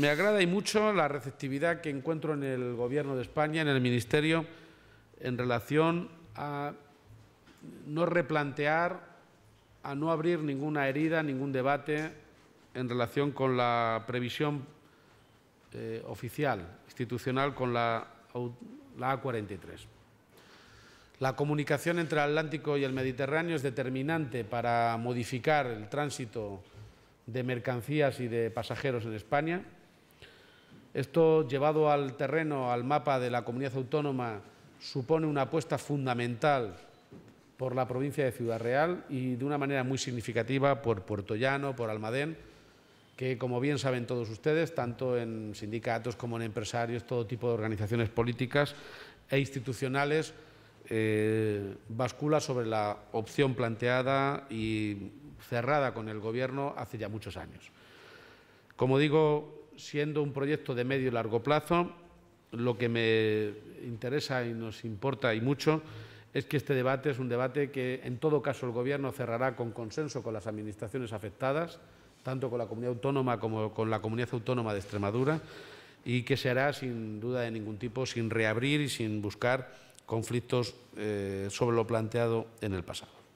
Me agrada y mucho la receptividad que encuentro en el Gobierno de España, en el Ministerio, en relación a no replantear, a no abrir ninguna herida, ningún debate en relación con la previsión eh, oficial, institucional, con la, A43. La comunicación entre el Atlántico y el Mediterráneo es determinante para modificar el tránsito de mercancías y de pasajeros en España. Esto llevado al terreno, al mapa de la comunidad autónoma, supone una apuesta fundamental por la provincia de Ciudad Real y de una manera muy significativa por Puerto Llano, por Almadén, que como bien saben todos ustedes, tanto en sindicatos como en empresarios, todo tipo de organizaciones políticas e institucionales, eh, bascula sobre la opción planteada y cerrada con el Gobierno hace ya muchos años. Como digo, siendo un proyecto de medio y largo plazo, lo que me interesa y nos importa y mucho es que este debate es un debate que, en todo caso, el Gobierno cerrará con consenso con las administraciones afectadas, tanto con la comunidad autónoma como con la comunidad autónoma de Extremadura, y que se hará sin duda de ningún tipo, sin reabrir y sin buscar conflictos eh, sobre lo planteado en el pasado.